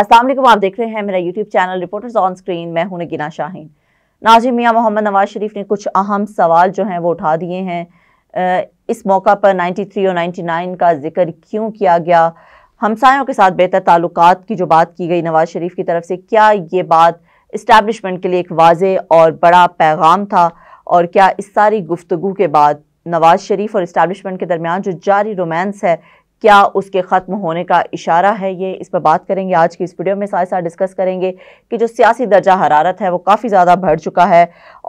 असलम आप देख रहे हैं मेरा YouTube channel reporters on screen मैं हूं गिना शाहीन नाजी मियाँ मोहम्मद नवाज शरीफ ने कुछ अहम सवाल जो हैं वो उठा दिए हैं इस मौका पर 93 और 99 का जिक्र क्यों किया गया हमसायों के साथ बेहतर ताल्लुक की जो बात की गई नवाज शरीफ की तरफ से क्या ये बात इस्टबलिशमेंट के लिए एक वाज और बड़ा पैगाम था और क्या इस सारी गुफ्तु के बाद नवाज शरीफ और इस्टबलिशमेंट के दरमियान जो जारी रोमांस है क्या उसके ख़त्म होने का इशारा है ये इस पर बात करेंगे आज की इस वीडियो में साथ साथ डिस्कस करेंगे कि जो सियासी दर्जा हरारत है वो काफ़ी ज़्यादा बढ़ चुका है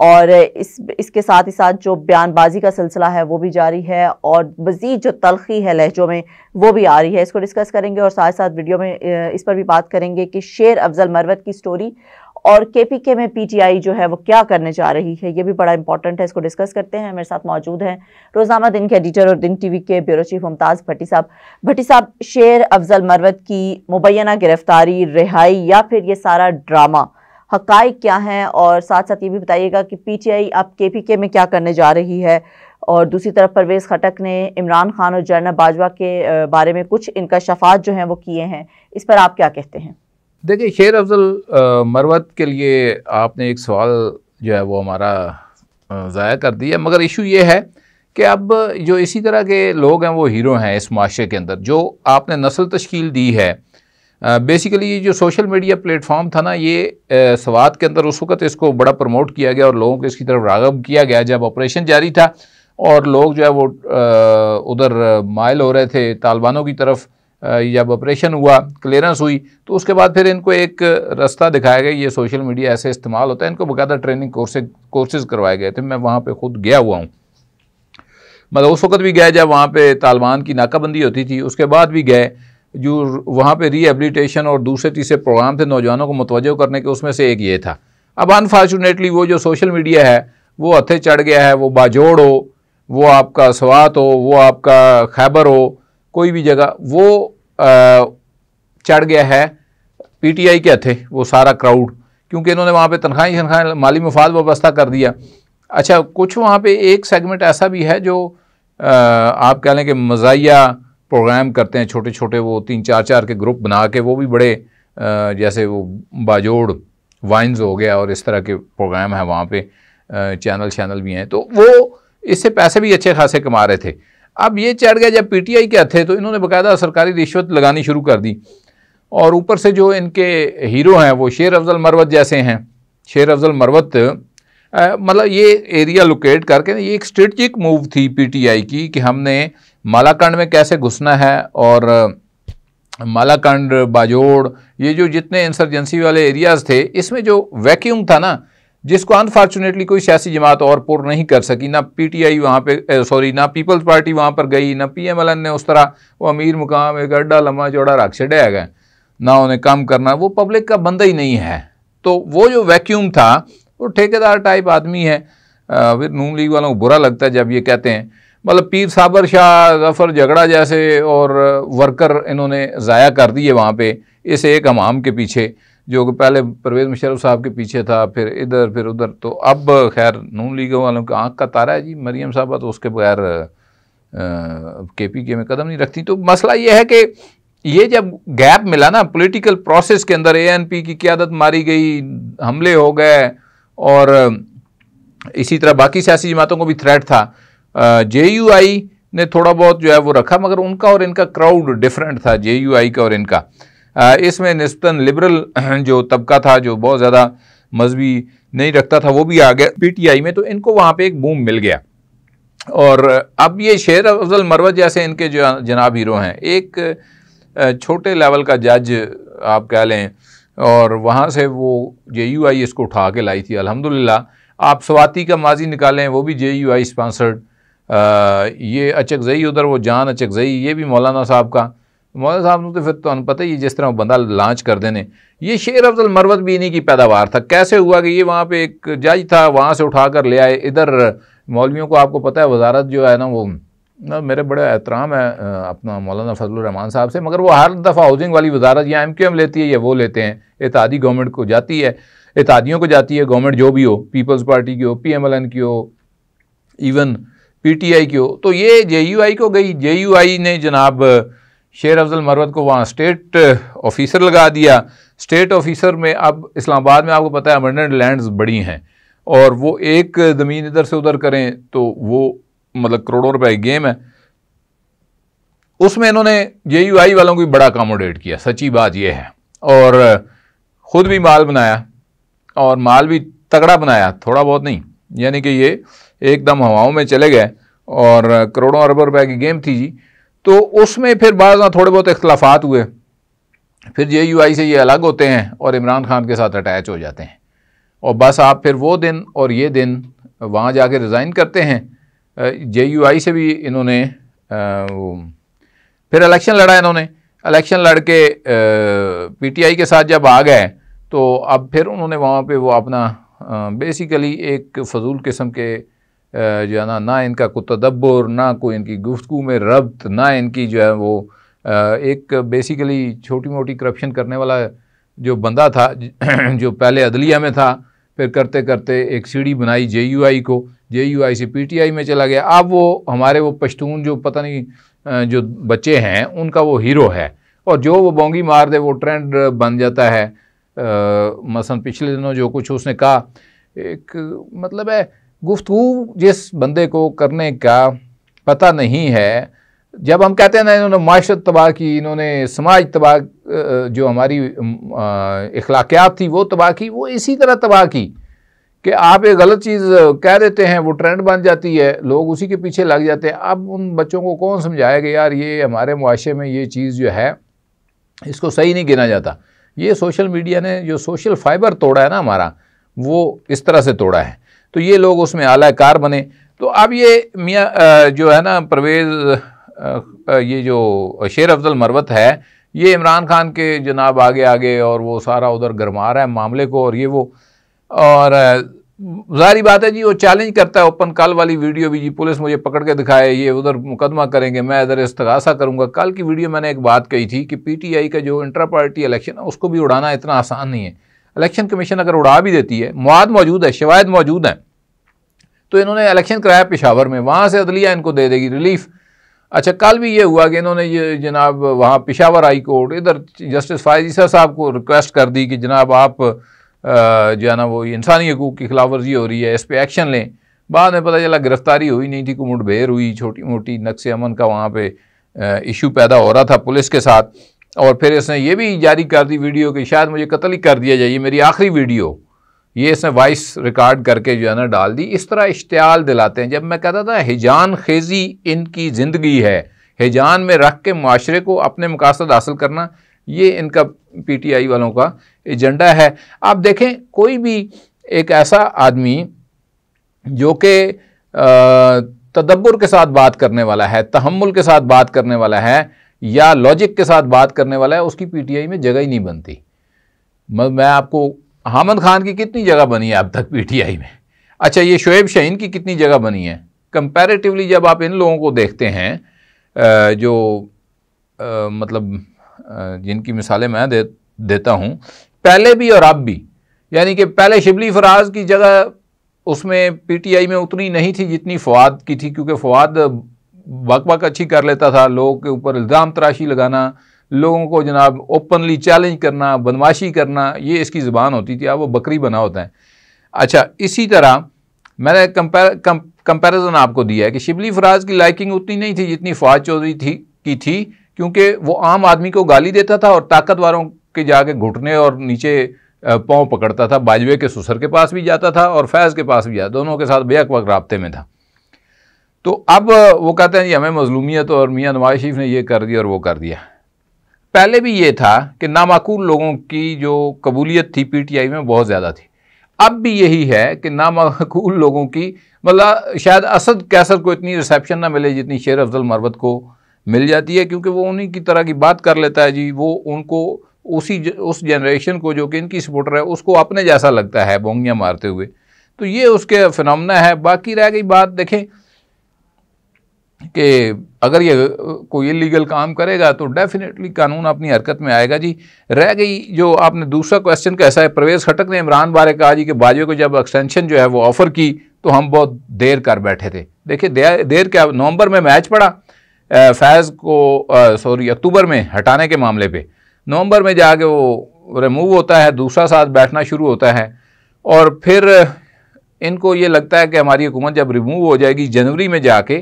और इस इसके साथ ही साथ जो बयानबाजी का सिलसिला है वो भी जारी है और मज़ीद जो तलखी है लहजों में वो भी आ रही है इसको डिस्कस करेंगे और साथ साथ वीडियो में इस पर भी बात करेंगे कि शेर अफजल मरवत की स्टोरी और केपीके में पीटीआई जो है वो क्या करने जा रही है ये भी बड़ा इंपॉर्टेंट है इसको डिस्कस करते हैं मेरे साथ मौजूद हैं रोजाना दिन के एडिटर और दिन टीवी के ब्यूरो चीफ मुमताज़ भट्टी साहब भट्टी साहब शेर अफजल मरवत की मुबैना गिरफ्तारी रिहाई या फिर ये सारा ड्रामा हकाइक क्या हैं और साथ साथ ये भी बताइएगा कि पी आई अब के में क्या करने जा रही है और दूसरी तरफ परवेज़ खटक ने इमरान खान और जरनब बाजवा के बारे में कुछ इनका शफात जो है वो किए हैं इस पर आप क्या कहते हैं देखिए शेर अफजल मरवत के लिए आपने एक सवाल जो है वो हमारा ज़ाया कर दिया मगर इशू ये है कि अब जो इसी तरह के लोग हैं वो हीरो हैं इस माशरे के अंदर जो आपने नस्ल तश्कील दी है बेसिकली ये जो सोशल मीडिया प्लेटफॉर्म था ना ये सवाद के अंदर उस वक्त इसको बड़ा प्रमोट किया गया और लोगों को इसकी तरफ रागब किया गया जब ऑपरेशन जारी था और लोग जो है वो उधर मायल हो रहे थे तालिबानों की तरफ जब ऑपरेशन हुआ क्लियरेंस हुई तो उसके बाद फिर इनको एक रास्ता दिखाया गया ये सोशल मीडिया ऐसे इस्तेमाल होता है इनको बकायदा ट्रेनिंग कोर्सेज कोर्सेज करवाए गए थे मैं वहाँ पर खुद गया हुआ हूँ मतलब उस वक्त भी गया जब वहाँ पे तालिबान की नाकाबंदी होती थी उसके बाद भी गए जो वहाँ पर रीहेबिलिटेशन और दूसरे तीसरे प्रोग्राम थे नौजवानों को मतवजह करने के उसमें से एक ये था अब अनफॉर्चुनेटली वो जो सोशल मीडिया है वो हथे चढ़ गया है वो बाजोड़ हो वो आपका स्वात हो वो आपका खैबर हो कोई भी जगह वो चढ़ गया है पीटीआई के हथे वो सारा क्राउड क्योंकि इन्होंने वहाँ पे तनख्वाही तनख्वाह माली मफाद व्यवस्था कर दिया अच्छा कुछ वहाँ पे एक सेगमेंट ऐसा भी है जो आ, आप कह लें कि मजाया प्रोग्राम करते हैं छोटे छोटे वो तीन चार चार के ग्रुप बना के वो भी बड़े आ, जैसे वो बाजोड़ वाइन्स हो गया और इस तरह के प्रोग्राम हैं वहाँ पर चैनल शैनल भी हैं तो वो इससे पैसे भी अच्छे खासे कमा रहे थे अब ये चढ़ गया जब पीटीआई के थे तो इन्होंने बाकायदा सरकारी रिश्वत लगानी शुरू कर दी और ऊपर से जो इनके हीरो हैं वो शेर अफजल मरवत जैसे हैं शेर अफजल मरवत मतलब ये एरिया लोकेट करके ये एक स्ट्रेटजिक मूव थी पीटीआई की कि हमने मालाकंड में कैसे घुसना है और मालाकंड बाजोड़ ये जो जितने इंसर्जेंसी वाले एरियाज़ थे इसमें जो वैक्यूम था ना जिसको अनफॉर्चुनेटली कोई सियासी जमात और पुर नहीं कर सकी ना पीटीआई वहाँ पे सॉरी ना पीपल्स पार्टी वहाँ पर गई ना पीएमएलएन ने उस तरह वो अमीर मुकाम एक अड्डा लम्बा चौड़ा रख से गए ना उन्हें काम करना वो पब्लिक का बंदा ही नहीं है तो वो जो वैक्यूम था वो ठेकेदार टाइप आदमी है फिर नून लीग वालों को बुरा लगता है जब ये कहते हैं मतलब पीर साबर शाह जफर झगड़ा जैसे और वर्कर इन्होंने ज़ाया कर दिए वहाँ पर इस एक हमाम के पीछे जो कि पहले परवेज मुशरफ साहब के पीछे था फिर इधर फिर उधर तो अब खैर नून लीग वालों की आँख का तारा है जी मरीम साहबा तो उसके बगैर के पी के में कदम नहीं रखती तो मसला ये है कि ये जब गैप मिला ना पॉलिटिकल प्रोसेस के अंदर एएनपी की क्यादत मारी गई हमले हो गए और इसी तरह बाकी सियासी जमातों को भी थ्रेट था आई ने थोड़ा बहुत जो है वो रखा मगर उनका और इनका क्राउड डिफरेंट था आई का और इनका इसमें नस्बता लिबरल जो तबका था जो बहुत ज़्यादा मजहबी नहीं रखता था वो भी आ गया पीटीआई में तो इनको वहाँ पे एक बूम मिल गया और अब ये शेर अफजल मरवत जैसे इनके जो जनाब हीरो हैं एक छोटे लेवल का जज आप कह लें और वहाँ से वो जे यू आई इसको उठा के लाई थी अलहमदिल्ला आप स्वाति का माजी निकालें वो भी जे यू आई स्पॉन्सर्ड ये अचकजई उधर वो जान अचकजई ये भी मौलाना साहब का मौलाना साहब तो फिर तुम्हें पता ही जिस तरह बंदा लॉन्च कर देने ये शेर अफजल मरवत भी इन्हीं की पैदावार था कैसे हुआ कि ये वहाँ पे एक जज था वहाँ से उठा कर ले आए इधर मौलवियों को आपको पता है वजारत जो है ना वो ना मेरे बड़े एहतराम है अपना मौलाना फजलरहमान साहब से मगर वो हर दफ़ा हाउसिंग वाली वजारत या एम क्यू एम लेती है या वो लेते हैं इतिहादी गवर्नमेंट को जाती है इतिहादियों को जाती है गवर्नमेंट जो भी हो पीपल्स पार्टी की हो पी एम एल एन की हो इवन पी टी आई की हो तो ये जे यू आई को गई जे यू आई ने जनाब शेर अफजल मरवत को वहाँ स्टेट ऑफिसर लगा दिया स्टेट ऑफिसर में अब इस्लामाबाद में आपको पता है अमरनेट लैंड्स बड़ी हैं और वो एक ज़मीन इधर से उधर करें तो वो मतलब करोड़ों रुपए गेम है उसमें इन्होंने जे यू आई वालों को भी बड़ा अकामोडेट किया सच्ची बात यह है और ख़ुद भी माल बनाया और माल भी तगड़ा बनाया थोड़ा बहुत नहीं यानी कि ये एकदम हवाओं में चले गए और करोड़ों अरबों रुपए की गेम थी जी तो उसमें फिर बाद थोड़े बहुत इख्लाफात हुए फिर जे यू आई से ये अलग होते हैं और इमरान खान के साथ अटैच हो जाते हैं और बस आप फिर वो दिन और ये दिन वहाँ कर रिज़ाइन करते हैं जे यू आई से भी इन्होंने फिर इलेक्शन लड़ा इन्होंने इलेक्शन लड़ के पी टी आई के साथ जब आ गए तो अब फिर उन्होंने वहाँ पे वो अपना बेसिकली एक फजूल किस्म के जो है ना ना इनका को ना कोई इनकी गुफ्तु में रब्त ना इनकी जो है वो एक बेसिकली छोटी मोटी करप्शन करने वाला जो बंदा था जो पहले अदलिया में था फिर करते करते एक सीढ़ी बनाई जे यू आई को जे यू आई से पी टी आई में चला गया अब वो हमारे वो पश्तून जो पता नहीं जो बच्चे हैं उनका वो हीरो है और जो वो बोंगी मार दे वो ट्रेंड बन जाता है मसलन पिछले दिनों जो कुछ उसने कहा एक मतलब है गुफ्तु जिस बंदे को करने का पता नहीं है जब हम कहते हैं ना इन्होंने माशरत तबाह की इन्होंने समाज तबाह जो हमारी अखलाकियात थी वो तबाह की वो इसी तरह तबाह की कि आप एक गलत चीज़ कह देते हैं वो ट्रेंड बन जाती है लोग उसी के पीछे लग जाते हैं अब उन बच्चों को कौन समझाएगा यार ये हमारे मुआशरे में ये चीज़ जो है इसको सही नहीं गिना जाता ये सोशल मीडिया ने जो सोशल फाइबर तोड़ा है ना हमारा वो इस तरह से तोड़ा है तो ये लोग उसमें आला कार बने तो अब ये मियाँ जो है ना परवेज़ ये जो शेर अफजल मरवत है ये इमरान खान के जनाब आगे आगे और वो सारा उधर गरमा रहा है मामले को और ये वो और जारी बात है जी वो चैलेंज करता है ओपन कल वाली वीडियो भी जी पुलिस मुझे पकड़ के दिखाए ये उधर मुकदमा करेंगे मैं इधर इस्तगासा करूँगा कल की वीडियो मैंने एक बात कही थी कि पीटीआई का जो इंटर पार्टी इलेक्शन है उसको भी उड़ाना इतना आसान नहीं है इलेक्शन कमीशन अगर उड़ा भी देती है मवाद मौजूद है शवायद मौजूद हैं तो इन्होंने इलेक्शन कराया पेशावर में वहाँ से अदलिया इनको दे देगी रिलीफ अच्छा कल भी ये हुआ कि इन्होंने ये जनाब वहाँ पेशावर हाई कोर्ट इधर जस्टिस फायजीसा साहब को रिक्वेस्ट कर दी कि जनाब आप जो है ना वो इंसानी हकूक़ की खिलाफ वर्जी हो रही है इस पर एक्शन लें बाद में पता चला गिरफ्तारी हुई नहीं थी को मुठभेड़ हुई छोटी मोटी नक्स अमन का वहाँ पर इशू पैदा हो रहा था पुलिस के साथ और फिर इसने ये भी जारी कर दी वीडियो कि शायद मुझे कत्ल ही कर दिया जाए ये मेरी आखिरी वीडियो ये इसने वॉइस रिकॉर्ड करके जो है ना डाल दी इस तरह इश्तियाल दिलाते हैं जब मैं कहता था हिजान खेजी इनकी ज़िंदगी है हिजान में रख के माशरे को अपने मकासद हासिल करना ये इनका पीटीआई वालों का एजेंडा है आप देखें कोई भी एक ऐसा आदमी जो कि तदब्बर के साथ बात करने वाला है तहमुल के साथ बात करने वाला है या लॉजिक के साथ बात करने वाला है उसकी पीटीआई में जगह ही नहीं बनती मैं आपको हामद खान की कितनी जगह बनी है अब तक पीटीआई में अच्छा ये शुएब शहीन की कितनी जगह बनी है कंपैरेटिवली जब आप इन लोगों को देखते हैं जो मतलब जिनकी मिसालें मैं दे देता हूँ पहले भी और अब भी यानी कि पहले शिबली फराज की जगह उसमें पीटीआई में उतनी नहीं थी जितनी फवाद की थी क्योंकि फवाद बक बक अच्छी कर लेता था लोगों के ऊपर इल्ज़ाम तराशी लगाना लोगों को जनाब ओपनली चैलेंज करना बदमाशी करना ये इसकी ज़ुबान होती थी अब वो बकरी बना होता है अच्छा इसी तरह मैंने कंपेर कम, आपको दिया है कि शिबली फराज की लाइकिंग उतनी नहीं थी जितनी फवाद चौधरी थी की थी क्योंकि वो आम आदमी को गाली देता था और ताकतवरों के जाके घुटने और नीचे पाँव पकड़ता था बाजवे के ससुर के पास भी जाता था और फैज़ के पास भी जाता दोनों के साथ बेअक वक्त रबते में था तो अब वो कहते हैं जी हमें मजलूमियत और मियाँ नवाज शरीफ ने ये कर दिया और वो कर दिया पहले भी ये था कि नामाकूल लोगों की जो कबूलियत थी पीटीआई में बहुत ज़्यादा थी अब भी यही है कि नामाकूल लोगों की मतलब शायद असद कैसर को इतनी रिसेप्शन ना मिले जितनी शेर अफजल मरवत को मिल जाती है क्योंकि वो उन्हीं की तरह की बात कर लेता है जी वो उनको उसी ज, उस जनरेशन को जो कि इनकी सपोर्टर है उसको अपने जैसा लगता है बोंगियाँ मारते हुए तो ये उसके फिनमना है बाकी रह गई बात देखें कि अगर ये कोई इलीगल काम करेगा तो डेफिनेटली कानून अपनी हरकत में आएगा जी रह गई जो आपने दूसरा क्वेश्चन कैसा है प्रवेश खटक ने इमरान बारे कहा जी कि बाजवे को जब एक्सटेंशन जो है वो ऑफ़र की तो हम बहुत देर कर बैठे थे देखिए देर क्या नवंबर में मैच पड़ा फैज़ को सॉरी अक्टूबर में हटाने के मामले पर नवंबर में जाके वो रिमूव होता है दूसरा साथ बैठना शुरू होता है और फिर इनको ये लगता है कि हमारी हुकूमत जब रिमूव हो जाएगी जनवरी में जाके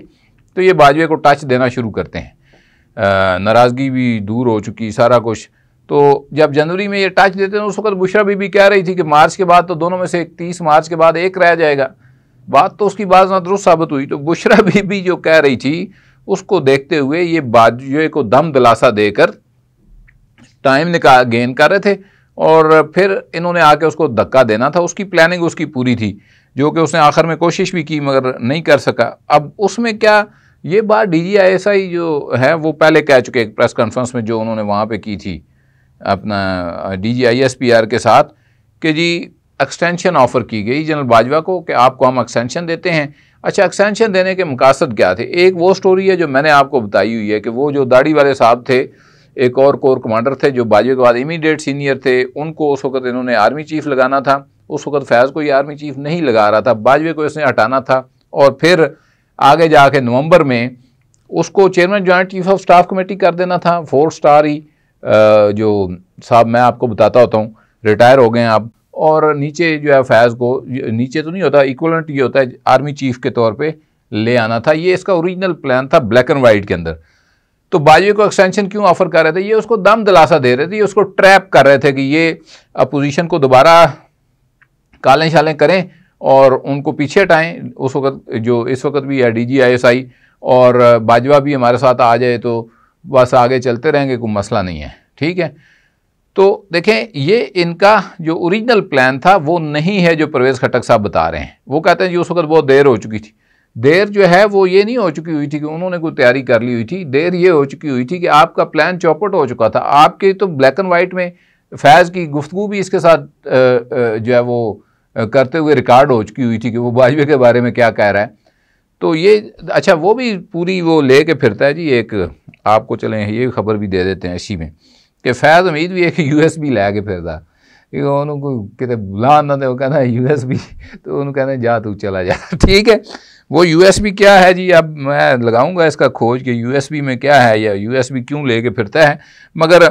तो ये बाजवे को टच देना शुरू करते हैं नाराज़गी भी दूर हो चुकी सारा कुछ तो जब जनवरी में ये टच देते हैं उस वक्त बुशरा बीबी कह रही थी कि मार्च के बाद तो दोनों में से एक तीस मार्च के बाद एक रह जाएगा बात तो उसकी बात ना दुरुस्त साबित हुई तो बुशरा बीबी जो कह रही थी उसको देखते हुए ये बाजवे को दम दिलासा देकर टाइम निकाल गेन कर रहे थे और फिर इन्होंने आके उसको धक्का देना था उसकी प्लानिंग उसकी पूरी थी जो कि उसने आखिर में कोशिश भी की मगर नहीं कर सका अब उसमें क्या ये बात डीजीआईएसआई जो है वो पहले कह चुके एक प्रेस कॉन्फ्रेंस में जो उन्होंने वहाँ पे की थी अपना डीजीआईएसपीआर के साथ कि जी एक्सटेंशन ऑफ़र की गई जनरल बाजवा को कि आपको हम एक्सटेंशन देते हैं अच्छा एक्सटेंशन देने के मकासद क्या थे एक वो स्टोरी है जो मैंने आपको बताई हुई है कि वो जो दाढ़ी वाले साहब थे एक और कोर कमांडर थे जो बाजवे के बाद इमीडिएट सीनियर थे उनको उस वक्त इन्होंने आर्मी चीफ लगाना था उस वक्त फैज़ को ये आर्मी चीफ नहीं लगा रहा था बाजवे को इसने हटाना था और फिर आगे जाके नवंबर में उसको chairman joint chief of staff committee कर देना था फोर स्टार ही जो साहब मैं आपको बताता होता हूँ रिटायर हो गए हैं आप और नीचे जो है फैज़ को नीचे तो नहीं होता इक्वलेंट ये होता है आर्मी चीफ के तौर पे ले आना था ये इसका ओरिजिनल प्लान था ब्लैक एंड वाइट के अंदर तो बाजवे को एक्सटेंशन क्यों ऑफर कर रहे थे ये उसको दम दिलासा दे रहे थे ये उसको ट्रैप कर रहे थे कि ये अपोजिशन को दोबारा कालें शालें करें और उनको पीछे हटाएं उस वक्त जो इस वक्त भी है D G I S I और बाजवा भी हमारे साथ आ जाए तो बस आगे चलते रहेंगे कोई मसला नहीं है ठीक है तो देखें ये इनका जो ओरिजिनल प्लान था वो नहीं है जो परवेज़ खटक साहब बता रहे हैं वो कहते हैं जी उस वक्त बहुत देर हो चुकी थी देर जो है वो ये नहीं हो चुकी हुई थी कि उन्होंने कोई तैयारी कर ली हुई थी देर ये हो चुकी हुई थी कि आपका प्लान चौपट हो चुका था आपके तो ब्लैक एंड वाइट में फैज़ की गुफ्तु भी इसके साथ जो है वो करते हुए रिकॉर्ड हो चुकी हुई थी कि वो बाजवे के बारे में क्या कह रहा है तो ये अच्छा वो भी पूरी वो ले कर फिरता है जी एक आपको चलें ये खबर भी दे देते हैं इसी में कि फैज़ हमीद भी एक यू एस बी लै के फिरदा ਕਿ ਉਹਨੂੰ ਕੋਈ ਕਿਤੇ ਬੁਲਾ ਨਾ ਦੇ ਉਹ ਕਹਿੰਦਾ ਯੂਐਸਬੀ ਤੇ ਉਹਨੂੰ ਕਹਿੰਦੇ जा तू चला जा ठीक है वो बी क्या है जी अब मैं लगाऊंगा इसका खोज कि यू एस बी में क्या है या यू एस बी क्यों ले कर फिरता है मगर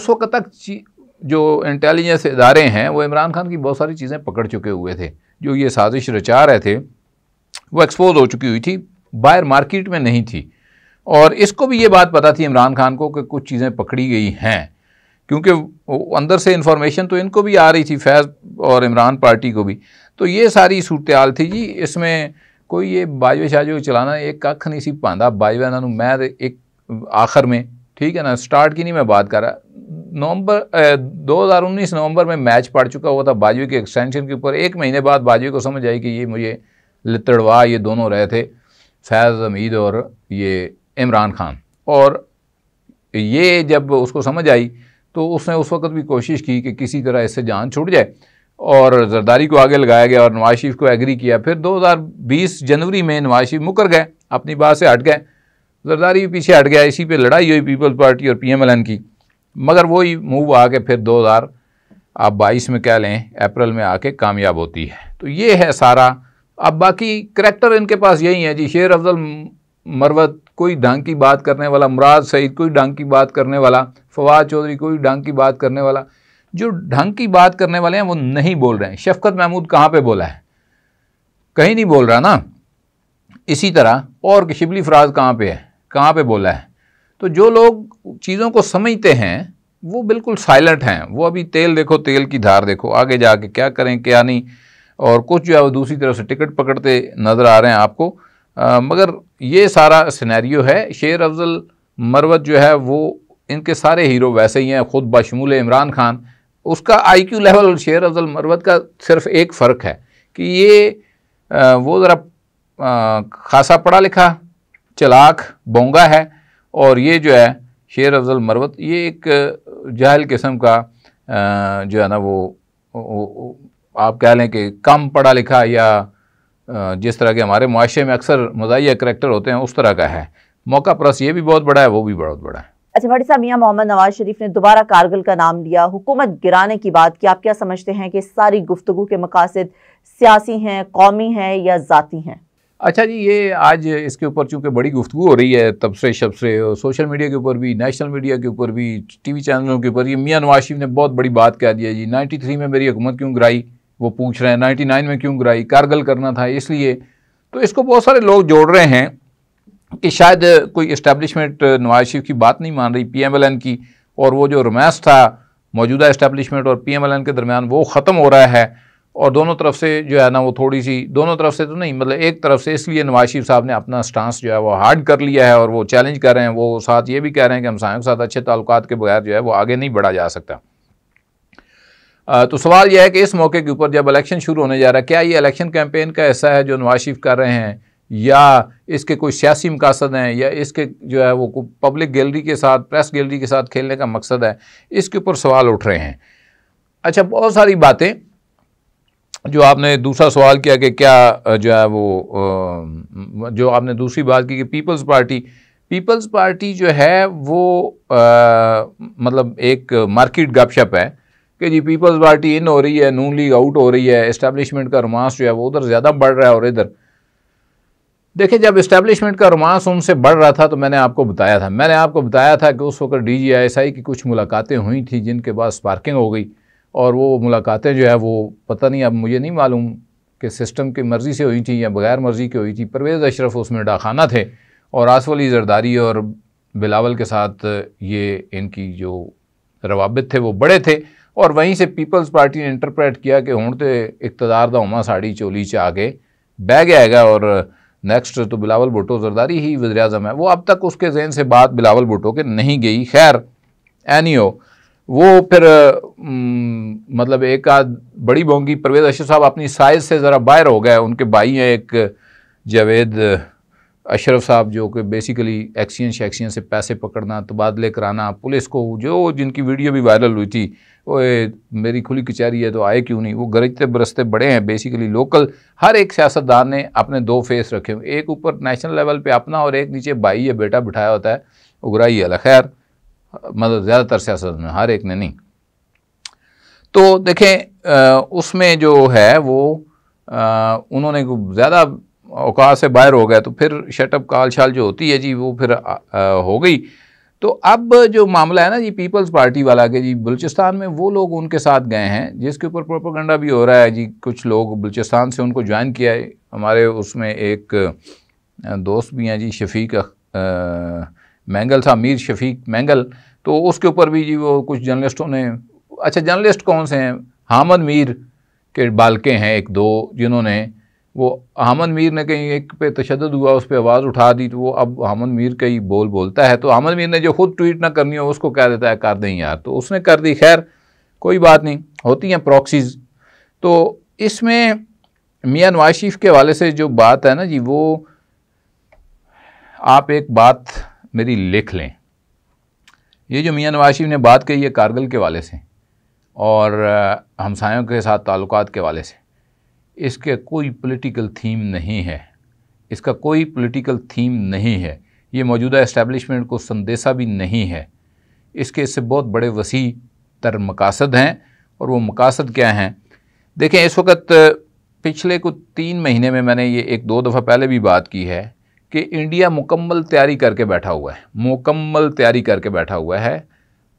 उस वक्त तक जो इंटेलिजेंस इदारे हैं वो इमरान खान की बहुत सारी चीज़ें पकड़ चुके हुए थे जो ये साजिश रचा रहे थे वो एक्सपोज हो चुकी हुई थी बाहर मार्केट में नहीं थी और इसको भी ये बात पता थी इमरान खान को कि कुछ चीज़ें पकड़ी गई हैं क्योंकि अंदर से इन्फॉर्मेशन तो इनको भी आ रही थी फैज़ और इमरान पार्टी को भी तो ये सारी सूरत हाल थी जी इसमें कोई ये बाजवे शाजवे चलाना एक कख नहीं सी पाँदा बाजवे मैं एक आखिर में ठीक है ना स्टार्ट की नहीं मैं बात कर रहा नवंबर 2019 नवंबर में मैच पड़ चुका हुआ था बाजवी के एक्सटेंशन के ऊपर एक महीने बाद बाजवी को समझ आई कि ये मुझे लितड़वा ये दोनों रहे थे फैज़ हमीद और ये इमरान खान और ये जब उसको समझ आई तो उसने उस वक्त भी कोशिश की कि किसी तरह इससे जान छूट जाए और जरदारी को आगे लगाया गया और नवाज शरीफ को एग्री किया फिर 2020 जनवरी में नवाज शरीफ मुकर गए अपनी बात से हट गए जरदारी भी पीछे हट गया इसी पे लड़ाई हुई पीपल्स पार्टी और पीएमएलएन की मगर वही मूव आके फिर 2022 में कह लें अप्रैल में आके कामयाब होती है तो ये है सारा अब बाकी करैक्टर इनके पास यही है जी शेर अफजल मरवत कोई ढंग की बात करने वाला मुराद सईद कोई ढंग की बात करने वाला फवाद चौधरी कोई ढंग की बात करने वाला जो ढंग की बात करने वाले हैं वो नहीं बोल रहे हैं शफकत महमूद कहाँ पे बोला है कहीं नहीं बोल रहा ना इसी तरह और शिबली फराज कहाँ पे है कहाँ पे बोला है तो जो लोग चीज़ों को समझते हैं वो बिल्कुल साइलेंट हैं वो अभी तेल देखो तेल की धार देखो आगे जाके क्या करें क्या नहीं और कुछ जो है वो दूसरी तरफ से टिकट पकड़ते नज़र आ रहे हैं आपको आ, मगर ये सारा सिनेरियो है शेर अफजल मरवत जो है वो इनके सारे हीरो वैसे ही हैं ख़ुद बशमूल इमरान खान उसका आईक्यू लेवल शेर अफजल मरवत का सिर्फ एक फ़र्क है कि ये आ, वो ज़रा खासा पढ़ा लिखा चलाक बोंगा है और ये जो है शेर अफजल मरवत ये एक जाहल किस्म का जो है ना वो, वो आप कह लें कि कम पढ़ा लिखा या जिस तरह के हमारे मुआशे में अक्सर मजाया करेक्टर होते हैं उस तरह का है मौका प्रस ये भी बहुत बड़ा है वो भी बहुत बड़ा है अच्छा भाटी साहब मियाँ मोहम्मद नवाज शरीफ ने दोबारा कारगिल का नाम लिया हुकूमत गिराने की बात की आप क्या समझते हैं कि सारी गुफ्तु के मकासद सियासी हैं कौमी हैं या ज़ाती हैं अच्छा जी ये आज इसके ऊपर चूंकि बड़ी गुफ्तु हो रही है तबसरे शबसरे और सोशल मीडिया के ऊपर भी नेशनल मीडिया के ऊपर भी टीवी चैनलों के ऊपर ये मियाँ नवाशिफ ने बहुत बड़ी बात कह दिया है जी 93 में मेरी हुकूमत क्यों गिराई वो पूछ रहे हैं 99 में क्यों गिराई कारगल करना था इसलिए तो इसको बहुत सारे लोग जोड़ रहे हैं कि शायद कोई इस्टेब्लिशमेंट नवाज शरीफ की बात नहीं मान रही पी की और वो जो रोमांस था मौजूदा इस्टेब्लिशमेंट और पी के दरमियान वो ख़त्म हो रहा है और दोनों तरफ से जो है ना वो थोड़ी सी दोनों तरफ से तो नहीं मतलब एक तरफ से इसलिए नवाज शरीफ साहब ने अपना स्टांस जो है वो हार्ड कर लिया है और वो चैलेंज कर रहे हैं वो साथ ये भी कह रहे हैं कि हम हमसायों के साथ अच्छे ताल्लुक के बगैर जो है वो आगे नहीं बढ़ा जा सकता आ, तो सवाल यह है कि इस मौके के ऊपर जब इलेक्शन शुरू होने जा रहा है क्या ये इलेक्शन कैंपेन का ऐसा है जो नवाज शरीफ कर रहे हैं या इसके कोई सियासी मकासद हैं या इसके जो है वो पब्लिक गैलरी के साथ प्रेस गैलरी के साथ खेलने का मकसद है इसके ऊपर सवाल उठ रहे हैं अच्छा बहुत सारी बातें जो आपने दूसरा सवाल किया कि क्या जो है वो जो आपने दूसरी बात की कि पीपल्स पार्टी पीपल्स पार्टी जो है वो आ, मतलब एक मार्केट गपशप है कि जी पीपल्स पार्टी इन हो रही है नून लीग आउट हो रही है इस्टेब्लिशमेंट का रोमांस जो है वो उधर ज़्यादा बढ़ रहा है और इधर देखिए जब इस्टेब्लिशमेंट का रोमांस उनसे बढ़ रहा था तो मैंने आपको बताया था मैंने आपको बताया था कि उस वक्त डी की कुछ मुलाकातें हुई थी जिनके बाद स्पार्किंग हो गई और वो मुलाकातें जो है वो पता नहीं अब मुझे नहीं मालूम कि सिस्टम की मर्ज़ी से हुई थी या बग़ैर मर्ज़ी की हुई थी परवेज़ अशरफ उसमें डाखाना थे और आसवली जरदारी और बिलावल के साथ ये इनकी जो रवाबित थे वो बड़े थे और वहीं से पीपल्स पार्टी ने इंटरप्रेट किया कि हूँ तो इकतदार दमा उमा साड़ी चोली च आगे बह गया है और नेक्स्ट तो बिलावल भुटो जरदारी ही वजर है वो अब तक उसके जहन से बात बिलावल भुटो के नहीं गई खैर एनी ओ वो फिर मतलब एक आध बड़ी बोंगी परवेज अशरफ साहब अपनी साइज से ज़रा बाहर हो गए उनके भाई हैं एक जावेद अशरफ साहब जो कि बेसिकली एक्सियन शैक्सियन से पैसे पकड़ना तबादले कराना पुलिस को जो जिनकी वीडियो भी वायरल हुई थी वो मेरी खुली कचहरी है तो आए क्यों नहीं वो गरजते बरसते बड़े हैं बेसिकली लोकल हर एक सियासतदान ने अपने दो फेस रखे हुए एक ऊपर नेशनल लेवल पर अपना और एक नीचे भाई या बेटा बिठाया होता है उगराई अल अला खैर मतलब ज़्यादातर सियासत में हर एक ने नहीं तो देखें उसमें जो है वो उन्होंने ज़्यादा औका से बाहर हो गया तो फिर शटअप काल छाल जो होती है जी वो फिर आ, आ, हो गई तो अब जो मामला है ना जी पीपल्स पार्टी वाला के जी बलूचिस्तान में वो लोग उनके साथ गए हैं जिसके ऊपर प्रोपोगंडा भी हो रहा है जी कुछ लोग बलूचिस्तान से उनको ज्वाइन किया है हमारे उसमें एक दोस्त भी हैं जी शफीक मैंगल साहब मीर शफीक मैंगल तो उसके ऊपर भी जी वो कुछ जर्नलिस्टों ने अच्छा जर्नलिस्ट कौन से हैं हामद मीर के बालके हैं एक दो जिन्होंने वो हामद मीर ने कहीं एक पे तशद हुआ उस पर आवाज़ उठा दी तो वो अब हामद मीर कहीं बोल बोलता है तो हामद मीर ने जो खुद ट्वीट ना करनी हो उसको कह देता है कर दें यार तो उसने कर दी खैर कोई बात नहीं होती हैं प्रॉक्सीज़ तो इसमें मियाँ नवाज शरीफ के हवाले से जो बात है ना जी वो आप एक बात मेरी लिख लें ये जो मियाँ नवाज शरीफ ने बात कही है कारगिल के वाले से और हमसायों के साथ ताल्लुक के वाले से इसके कोई पॉलिटिकल थीम नहीं है इसका कोई पॉलिटिकल थीम नहीं है ये मौजूदा इस्टेबलिशमेंट को संदेशा भी नहीं है इसके इससे बहुत बड़े वसी तर मकासद हैं और वो मकासद क्या हैं देखें इस वक्त पिछले कुछ तीन महीने में मैंने ये एक दो दफ़ा पहले भी बात की है कि इंडिया मुकम्मल तैयारी करके बैठा हुआ है मुकम्मल तैयारी करके बैठा हुआ है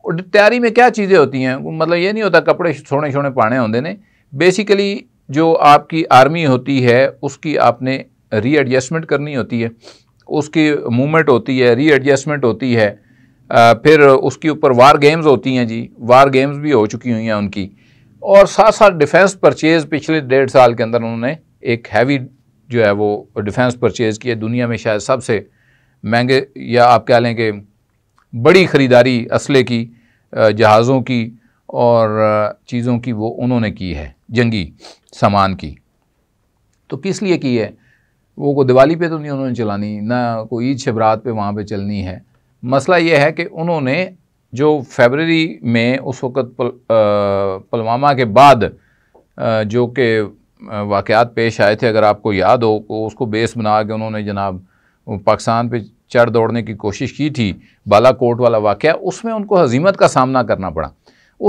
और तैयारी में क्या चीज़ें होती हैं मतलब ये नहीं होता कपड़े छोड़े छोड़े पाने होंगे ने बेसिकली जो आपकी आर्मी होती है उसकी आपने रीएडजस्टमेंट करनी होती है उसकी मूवमेंट होती है रीएडजस्टमेंट होती है आ, फिर उसके ऊपर वार गेम्स होती हैं जी वार गेम्स भी हो चुकी हुई हैं उनकी और साथ साथ डिफेंस परचेज पिछले डेढ़ साल के अंदर उन्होंने एक हैवी जो है वो डिफेंस परचेज़ की है दुनिया में शायद सबसे महंगे या आप कह लें कि बड़ी ख़रीदारी असले की जहाज़ों की और चीज़ों की वो उन्होंने की है जंगी सामान की तो किस लिए की है वो को दिवाली पे तो नहीं उन्होंने चलानी ना कोई ईद शबरात पे वहाँ पे चलनी है मसला ये है कि उन्होंने जो फेबररी में उस वक़्त पल, पलवामा के बाद जो कि वाकयात पेश आए थे अगर आपको याद हो उसको बेस बना के उन्होंने जनाब पाकिस्तान पे चढ़ दौड़ने की कोशिश की थी बालाकोट वाला वाक़ उसमें उनको हजीमत का सामना करना पड़ा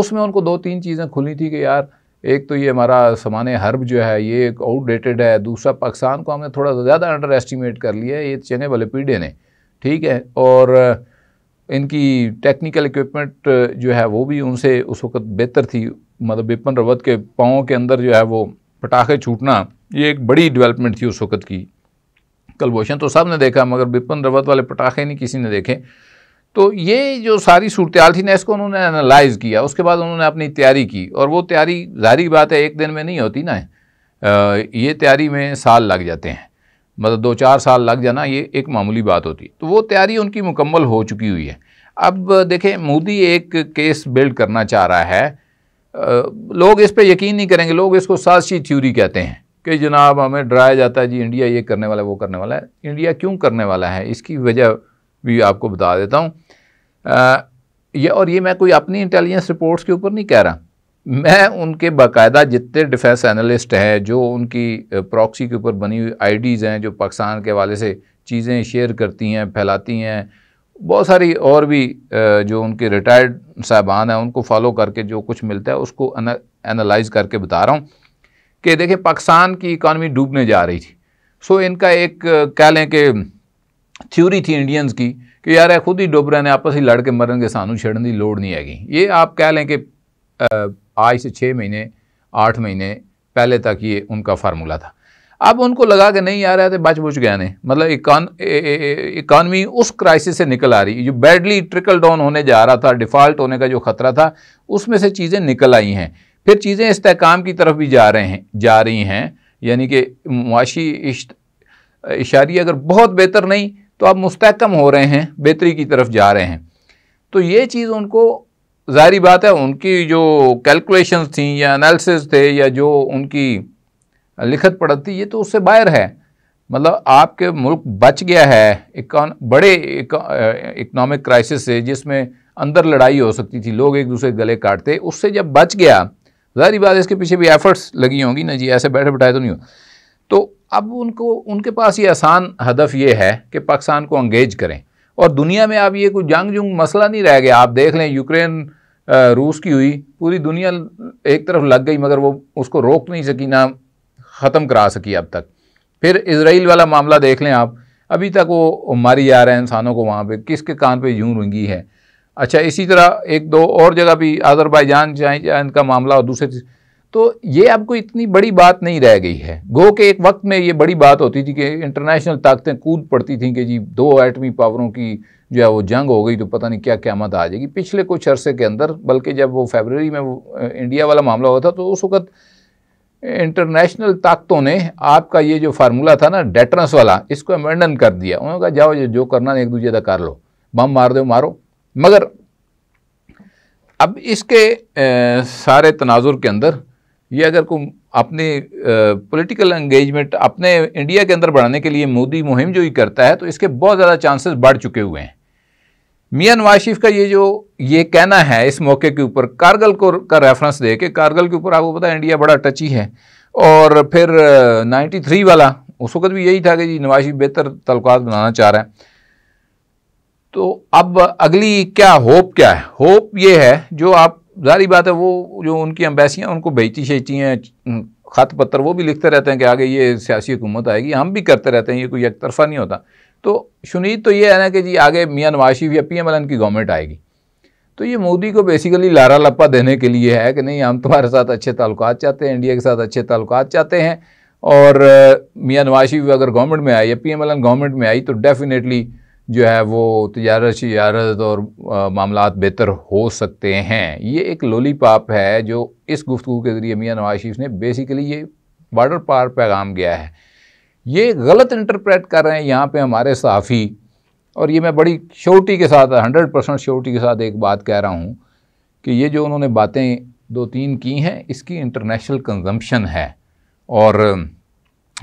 उसमें उनको दो तीन चीज़ें खुली थी कि यार एक तो ये हमारा समान हर्ब जो है ये एक आउटडेटेड है दूसरा पाकिस्तान को हमने थोड़ा ज़्यादा अंडर एस्टिमेट कर लिया है ये चने वाले पीढ़े ने ठीक है और इनकी टेक्निकल इक्विपमेंट जो है वो भी उनसे उस वक्त बेहतर थी मतलब बिपिन रवत के पाँव के अंदर जो है वो पटाखे छूटना ये एक बड़ी डेवलपमेंट थी उस वक़्त की कलभूषण तो सब ने देखा मगर बिपिन रावत वाले पटाखे नहीं किसी ने देखे तो ये जो सारी सूरत थी ना इसको उन्होंने एनालाइज़ किया उसके बाद उन्होंने अपनी तैयारी की और वो तैयारी जारी बात है एक दिन में नहीं होती ना आ, ये तैयारी में साल लग जाते हैं मतलब दो चार साल लग जाना ये एक मामूली बात होती तो वो तैयारी उनकी मुकम्मल हो चुकी हुई है अब देखें मोदी एक केस बिल्ड करना चाह रहा है लोग इस पर यकीन नहीं करेंगे लोग इसको साजशी थ्योरी कहते हैं कि जनाब हमें डराया जाता है जी इंडिया ये करने वाला है वो करने वाला है इंडिया क्यों करने वाला है इसकी वजह भी आपको बता देता हूँ ये और ये मैं कोई अपनी इंटेलिजेंस रिपोर्ट्स के ऊपर नहीं कह रहा मैं उनके बाकायदा जितने डिफेंस एनालिस्ट हैं जो उनकी प्रॉक्सी के ऊपर बनी हुई आईडीज़ हैं जो पाकिस्तान के वाले से चीज़ें शेयर करती हैं फैलाती हैं बहुत सारी और भी जो उनके रिटायर्ड साहबान हैं उनको फॉलो करके जो कुछ मिलता है उसको एनालाइज करके बता रहा हूँ कि देखिए पाकिस्तान की इकानमी डूबने जा रही थी सो इनका एक कह लें कि थ्योरी थी इंडियंस की कि यार खुद ही डूब रहे हैं आपस ही लड़के के मरन के सानू छेड़ने की लोड़ नहीं आएगी ये आप कह लें कि आज से छः महीने आठ महीने पहले तक ये उनका फार्मूला था अब उनको लगा कि नहीं आ रहा थे बच बुच गया नहीं मतलब इकानमी उस क्राइसिस से निकल आ रही जो बैडली ट्रिकल डाउन होने जा रहा था डिफ़ॉल्ट होने का जो ख़तरा था उसमें से चीज़ें निकल आई हैं फिर चीज़ें इसकाम की तरफ भी जा रहे हैं जा रही हैं यानी कि मुआशी इशारे अगर बहुत बेहतर नहीं तो आप मुस्तकम हो रहे हैं बेहतरी की तरफ जा रहे हैं तो ये चीज़ उनको ज़ाहरी बात है उनकी जो कैलकुलेशंस थी या एनालिसिस थे या जो उनकी लिखत पढ़त थी ये तो उससे बाहर है मतलब आपके मुल्क बच गया है इकॉन बड़े इकनॉमिक क्राइसिस से जिसमें अंदर लड़ाई हो सकती थी लोग एक दूसरे गले काटते उससे जब बच गया जारी बात इसके पीछे भी एफर्ट्स लगी होंगी ना जी ऐसे बैठे बैठाए तो नहीं हो तो अब उनको उनके पास ये आसान हदफ ये है कि पाकिस्तान को अंगेज करें और दुनिया में अब ये कोई जंग जुंग मसला नहीं रह गया आप देख लें यूक्रेन रूस की हुई पूरी दुनिया एक तरफ लग गई मगर वो उसको रोक नहीं सकी ना ख़त्म करा सकी अब तक फिर इसराइल वाला मामला देख लें आप अभी तक वो मारी जा रहे हैं इंसानों को वहाँ पे किसके कान पे यूं रुंगी है अच्छा इसी तरह एक दो और जगह भी आज़रबाईजान जान का मामला और दूसरे तो ये अब कोई इतनी बड़ी बात नहीं रह गई है गो के एक वक्त में ये बड़ी बात होती थी कि इंटरनेशनल ताकतें कूद पड़ती थी कि जी दो एटमी पावरों की जो है वो जंग हो गई तो पता नहीं क्या क्यामत आ जाएगी पिछले कुछ अरसे के अंदर बल्कि जब वो फेबररी में वो इंडिया वाला मामला हुआ था तो उस वक्त इंटरनेशनल ताकतों ने आपका ये जो फार्मूला था ना डेटरस वाला इसको अमेंडन कर दिया उन्होंने कहा जाओ जो करना एक दूसरे का कर लो बम मार दो मारो मगर अब इसके सारे तनाजुर के अंदर ये अगर को अपनी पॉलिटिकल एंगेजमेंट अपने इंडिया के अंदर बढ़ाने के लिए मोदी मुहिम जो ही करता है तो इसके बहुत ज़्यादा चांसेस बढ़ चुके हुए हैं मियाँ नवाज शरीफ का ये जो ये कहना है इस मौके के ऊपर कारगल को का रेफरेंस दे के कारगल के ऊपर आपको पता है इंडिया बड़ा टची है और फिर 93 वाला उस वक़्त भी यही था कि जी नवाज शरीफ बेहतर तलुकात बनाना चाह रहे हैं तो अब अगली क्या होप क्या है होप ये है जो आप जारी बात है वो जो उनकी एम्बेसियाँ उनको भेजती शेचती हैं ख़त पत्र वो भी लिखते रहते हैं कि आगे ये सियासी हुकूमत आएगी हम भी करते रहते हैं ये कोई एक तरफा नहीं होता तो शुनीत तो ये है ना कि जी आगे मियाँ नवाज शरीफ या पी एम एल की गवर्नमेंट आएगी तो ये मोदी को बेसिकली लारा लप्पा देने के लिए है कि नहीं हम तुम्हारे साथ अच्छे ताल्लुक चाहते हैं इंडिया के साथ अच्छे ताल्लुक चाहते हैं और मियाँ नवाज शरीफ अगर गवर्नमेंट में आई या P M L N government में आई तो डेफिनेटली जो है वो तजारत शजारत और मामला बेहतर हो सकते हैं ये एक लोली पाप है जो इस गुफ्तु के ज़रिए मियाँ नवाज शरीफ ने बेसिकली ये बॉर्डर पार पैगाम गया है ये गलत इंटरप्रेट कर रहे हैं यहाँ पे हमारे साफ़ी और ये मैं बड़ी श्योरिटी के साथ हंड्रेड परसेंट श्योरिटी के साथ एक बात कह रहा हूँ कि ये जो उन्होंने बातें दो तीन की हैं इसकी इंटरनेशनल कंजम्पशन है और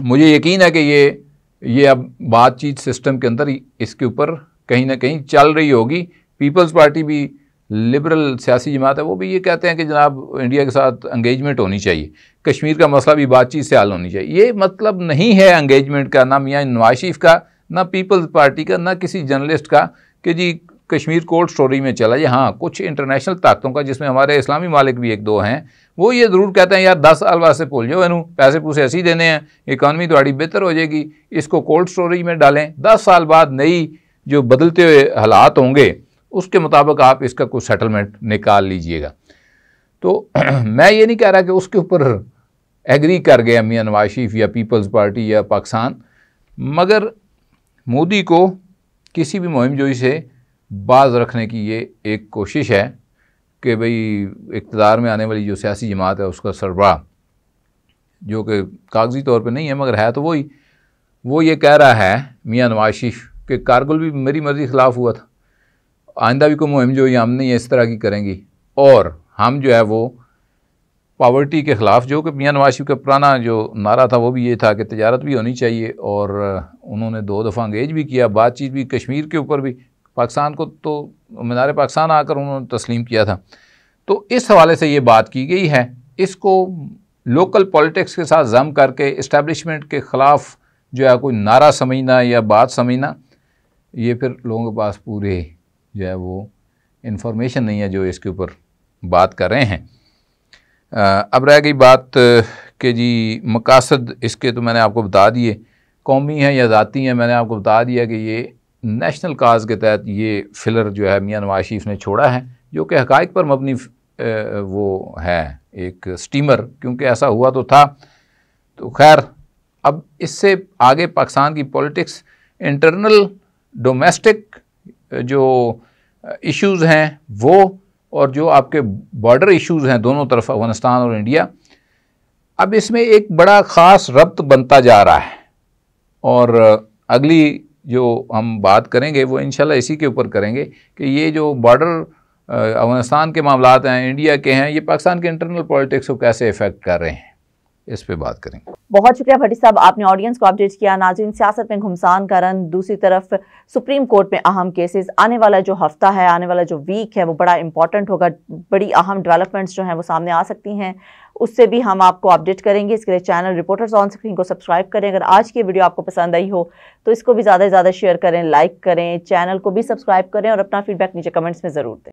मुझे यकीन है कि ये ये अब बातचीत सिस्टम के अंदर इसके ऊपर कहीं ना कहीं चल रही होगी पीपल्स पार्टी भी लिबरल सियासी जमात है वो भी ये कहते हैं कि जनाब इंडिया के साथ अंगेजमेंट होनी चाहिए कश्मीर का मसला भी बातचीत से हल होनी चाहिए ये मतलब नहीं है इंगेजमेंट का ना मियाँ नवाज शरीफ का ना पीपल्स पार्टी का ना किसी जर्नलिस्ट का कि जी कश्मीर कोल्ड स्टोरी में चला जाए हाँ कुछ इंटरनेशनल ताकतों का जिसमें हमारे इस्लामी मालिक भी एक दो हैं वो ये ज़रूर कहते हैं यार दस साल वास्ते भूल जाओ इनू पैसे पूसे ऐसे ही देने हैं इकानमी थोड़ी तो बेहतर हो जाएगी इसको कोल्ड स्टोरेज में डालें दस साल बाद नई जो बदलते हुए हालात होंगे उसके मुताबिक आप इसका कुछ सेटलमेंट निकाल लीजिएगा तो मैं ये नहीं कह रहा कि उसके ऊपर एग्री कर गए मियाँ नवाज शरीफ या पीपल्स पार्टी या पाकिस्तान मगर मोदी को किसी भी जोई से बाज रखने की ये एक कोशिश है कि भाई इकतदार में आने वाली जो सियासी जमात है उसका सरबरा जो कि कागजी तौर पे नहीं है मगर है तो वही वो, वो ये कह रहा है मियाँ नवाज शरीफ कि कारगुल भी मेरी मर्ज़ी ख़िलाफ़ हुआ था आइंदा भी कोई मुहिम जो ये नहीं है इस तरह की करेंगी और हम जो है वो पावर्टी के ख़िलाफ़ जो कि मियाँ नवाज शरीफ का पुराना जो नारा था वो भी ये था कि तजारत भी होनी चाहिए और उन्होंने दो दफ़ा अंगेज भी किया बातचीत भी कश्मीर के ऊपर भी पाकिस्तान को तो मीनार पाकिस्तान आकर उन्होंने तस्लीम किया था तो इस हवाले से ये बात की गई है इसको लोकल पॉलिटिक्स के साथ जम करके इस्टेबलिशमेंट के ख़िलाफ़ जो है कोई नारा समझना या बात समझना ये फिर लोगों के पास पूरे जो है वो इन्फॉर्मेशन नहीं है जो इसके ऊपर बात कर रहे हैं अब रह गई बात के जी मकासद इसके तो मैंने आपको बता दिए कौमी हैं या ज़ाती हैं मैंने आपको बता दिया कि ये नेशनल काज के तहत ये फिलर जो है मियाँ नवाज शरीफ ने छोड़ा है जो कि हक़ पर मबनी वो है एक स्टीमर क्योंकि ऐसा हुआ तो था तो खैर अब इससे आगे पाकिस्तान की पॉलिटिक्स इंटरनल डोमेस्टिक जो इश्यूज हैं वो और जो आपके बॉर्डर इश्यूज हैं दोनों तरफ अफगानिस्तान और इंडिया अब इसमें एक बड़ा ख़ास रब्त बनता जा रहा है और अगली जो हम बात करेंगे वो इन इसी के ऊपर करेंगे कि ये जो बॉर्डर अफगानिस्तान के मामला हैं इंडिया के हैं ये पाकिस्तान के इंटरनल पॉलिटिक्स को कैसे इफ़ेक्ट कर रहे हैं इस पे बात करेंगे बहुत शुक्रिया भट्टी साहब आपने ऑडियंस को अपडेट किया नाजिन सियासत में घुमसान का दूसरी तरफ सुप्रीम कोर्ट में अहम केसेस आने वाला जो हफ्ता है आने वाला जो वीक है वो बड़ा इंपॉर्टेंट होगा बड़ी अहम डेवलपमेंट्स जो हैं वो सामने आ सकती हैं उससे भी हम आपको अपडेट करेंगे इसके लिए चैनल रिपोर्टर्स ऑन स्क्रीन को सब्सक्राइब करें अगर आज की वीडियो आपको पसंद आई हो तो इसको भी ज़्यादा से ज़्यादा शेयर करें लाइक करें चैनल को भी सब्सक्राइब करें और अपना फीडबैक नीचे कमेंट्स में ज़रूर दें